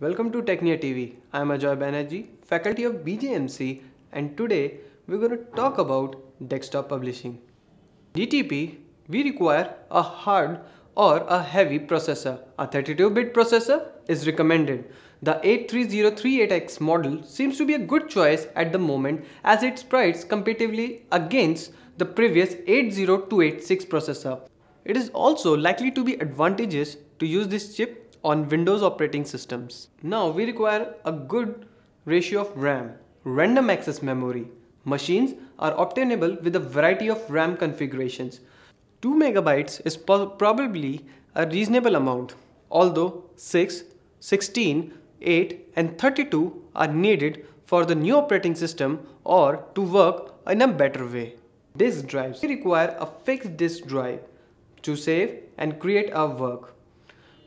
Welcome to Technia TV. I am Ajoy Banerjee, faculty of BJMC and today we're going to talk about desktop publishing. DTP, we require a hard or a heavy processor. A 32-bit processor is recommended. The 83038X model seems to be a good choice at the moment as it prices competitively against the previous 80286 processor. It is also likely to be advantageous to use this chip on Windows operating systems. Now we require a good ratio of RAM, random access memory. Machines are obtainable with a variety of RAM configurations. 2 megabytes is probably a reasonable amount, although 6, 16, 8 and 32 are needed for the new operating system or to work in a better way. Disk drives require a fixed disk drive to save and create our work.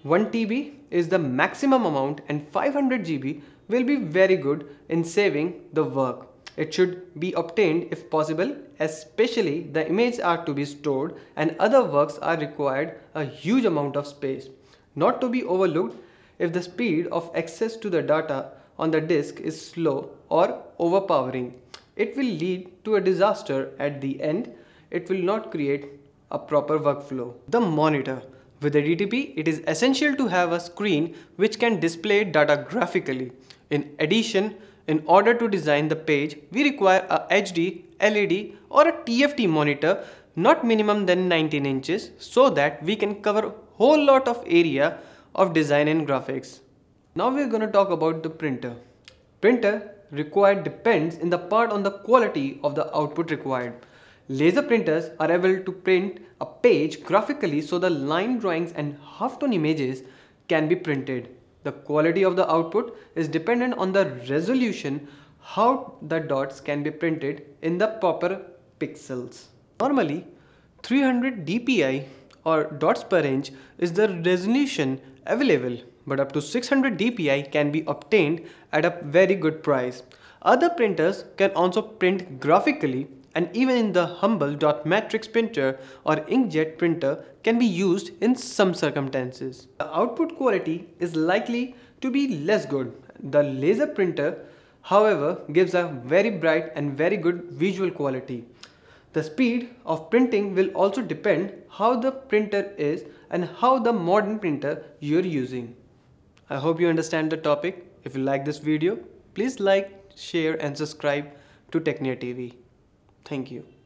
1 TB is the maximum amount and 500 GB will be very good in saving the work. It should be obtained if possible especially the images are to be stored and other works are required a huge amount of space. Not to be overlooked if the speed of access to the data on the disk is slow or overpowering. It will lead to a disaster at the end. It will not create a proper workflow. The monitor. With a DTP, it is essential to have a screen which can display data graphically. In addition, in order to design the page, we require a HD, LED or a TFT monitor not minimum than 19 inches so that we can cover whole lot of area of design and graphics. Now we are going to talk about the printer. Printer required depends in the part on the quality of the output required. Laser printers are able to print a page graphically so the line drawings and halftone images can be printed. The quality of the output is dependent on the resolution how the dots can be printed in the proper pixels. Normally 300 dpi or dots per inch is the resolution available but up to 600 dpi can be obtained at a very good price. Other printers can also print graphically and even in the humble dot matrix printer or inkjet printer can be used in some circumstances. The output quality is likely to be less good. The laser printer however gives a very bright and very good visual quality. The speed of printing will also depend how the printer is and how the modern printer you're using. I hope you understand the topic. If you like this video, please like, share and subscribe to Technia TV. Thank you.